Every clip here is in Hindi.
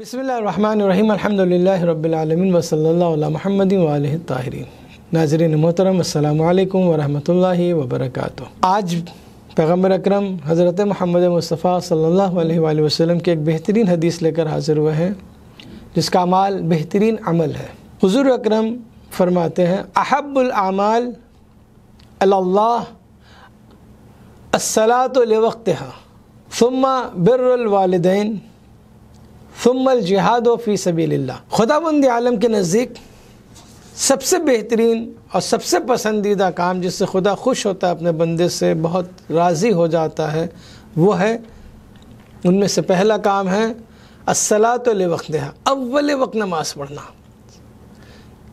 बसमिल अल्हम्दुलिल्लाह रब्बिल वसल्लल्लाहु अलैहि मुहम्मद ताहरीन नाजरीन मोहतरम अस्सलाम वालेकुम वरहमतुल्लाहि आज पैगम्बर अकरम हज़रत मोहम्मद मुस्तफ़ा सल्लल्लाहु अलैहि वसल्लम के एक बेहतरीन हदीस लेकर हाजिर हुए हैं जिसका अमाल बेहतरीन अमल है हुजूर अकरम फरमाते हैं अहब्बुल अमाल अल्लाह असलात वक्त हाँ फ़ुम्मा बिरवालदेन फ़ुमल जिहाद फ़ी खुदा खुदाबंद आलम के नज़दीक सबसे बेहतरीन और सबसे पसंदीदा काम जिससे खुदा खुश होता है अपने बंदे से बहुत राज़ी हो जाता है वो है उनमें से पहला काम है असला तो वक्त अव्वल वक्त नमाज पढ़ना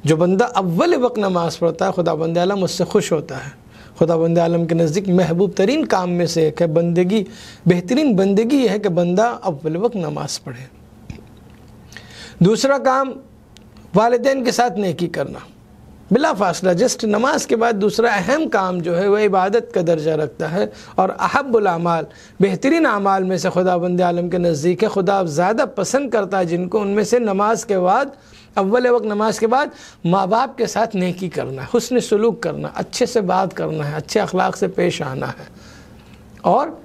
जो बंदा अव्वल वक्त नमाज पढ़ता है खुदा बंद आलम उससे खुश होता है खुदा बंद आलम के नज़दीक महबूब तरीन काम में से एक है बंदगी बेहतरीन बंदगी यह है कि बंदा अव्वल वक्त नमाज पढ़े दूसरा काम वालदेन के साथ नेकी करना बिला फासला जस्ट नमाज के बाद दूसरा अहम काम जो है वह इबादत का दर्जा रखता है और अहबुलमाल बेहतरीन अमाल में से खुदा बंद आलम के नज़दीक है खुदा ज़्यादा पसंद करता है जिनको उनमें से नमाज के बाद अव्वल वक्त नमाज के बाद माँ बाप के साथ नेकी करना है हसन सलूक करना अच्छे से बात करना है अच्छे अखलाक से पेश आना है और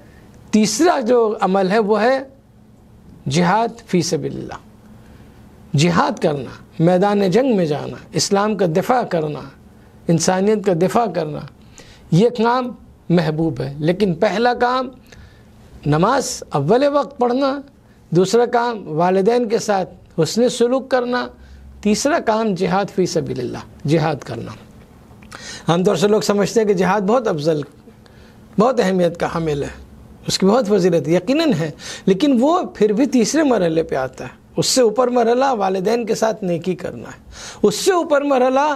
तीसरा जो अमल है वह है जिहाद फ़ीसबिल्ला जिहाद करना मैदान जंग में जाना इस्लाम का दिफा करना इंसानियत का दिफा करना ये काम महबूब है लेकिन पहला काम नमाज अव्वल वक्त पढ़ना दूसरा काम वालदेन के साथ हसन सलूक करना तीसरा काम जिहाद फ़ी सभी जिहाद करना आमतौर से लोग समझते हैं कि जिहाद बहुत अफजल बहुत अहमियत का हामिल है उसकी बहुत फजीलत यकीनन है लेकिन वो फिर भी तीसरे मरल पे आता है उससे ऊपर मरला वालदेन के साथ नेकी करना है उससे ऊपर मरला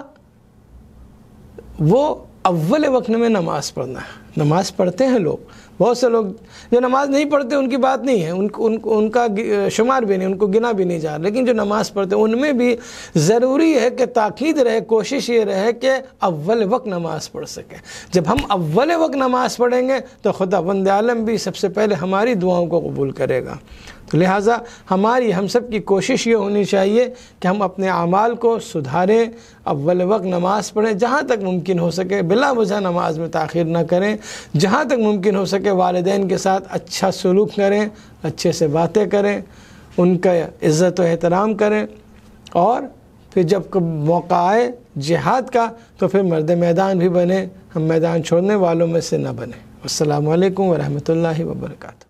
वो अव्वल वक्त में नमाज़ पढ़ना है नमाज़ पढ़ते हैं लोग बहुत से लोग जो नमाज़ नहीं पढ़ते उनकी बात नहीं है उनको उन, उनका शुमार भी नहीं उनको गिना भी नहीं जा रहा लेकिन जो नमाज़ पढ़ते उनमें भी ज़रूरी है कि ताक़ीद रहे कोशिश ये रहे कि अव्वल वक्त नमाज़ पढ़ सकें जब हम अव्वल वक्त नमाज़ पढ़ेंगे तो खुदा बंद आलम भी सबसे पहले हमारी दुआओं को कबूल करेगा तो लिहाजा हमारी हम सब की कोशिश ये होनी चाहिए कि हम अपने अमाल को सुधारें अव्वल वक्त नमाज़ पढ़ें जहाँ तक मुमकिन हो सके बिला वजह नमाज में तखिर ना करें जहाँ तक मुमकिन हो सके उनके वालदेन के साथ अच्छा सलूक करें अच्छे से बातें करें उनका इज़्ज़त व एहतराम करें और फिर जब मौका आए जिहाद का तो फिर मर्द मैदान भी बने हम मैदान छोड़ने वालों में से ना बने अल्लाम वरहमल वर्का